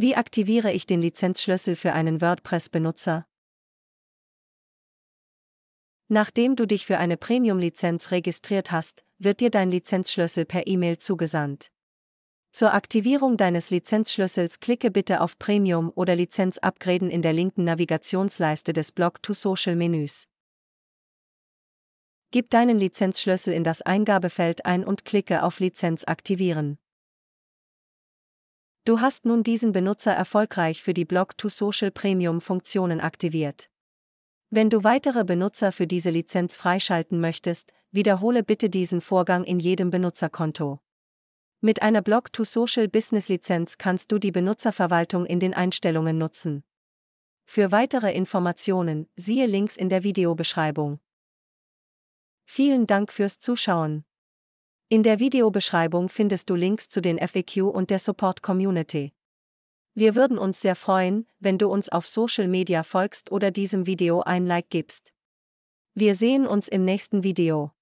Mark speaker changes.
Speaker 1: Wie aktiviere ich den Lizenzschlüssel für einen WordPress-Benutzer? Nachdem du dich für eine Premium-Lizenz registriert hast, wird dir dein Lizenzschlüssel per E-Mail zugesandt. Zur Aktivierung deines Lizenzschlüssels klicke bitte auf Premium oder Lizenz upgraden in der linken Navigationsleiste des Blog to Social Menüs. Gib deinen Lizenzschlüssel in das Eingabefeld ein und klicke auf Lizenz aktivieren. Du hast nun diesen Benutzer erfolgreich für die Blog-to-Social Premium-Funktionen aktiviert. Wenn du weitere Benutzer für diese Lizenz freischalten möchtest, wiederhole bitte diesen Vorgang in jedem Benutzerkonto. Mit einer Blog-to-Social Business-Lizenz kannst du die Benutzerverwaltung in den Einstellungen nutzen. Für weitere Informationen siehe Links in der Videobeschreibung. Vielen Dank fürs Zuschauen. In der Videobeschreibung findest du Links zu den FAQ und der Support Community. Wir würden uns sehr freuen, wenn du uns auf Social Media folgst oder diesem Video ein Like gibst. Wir sehen uns im nächsten Video.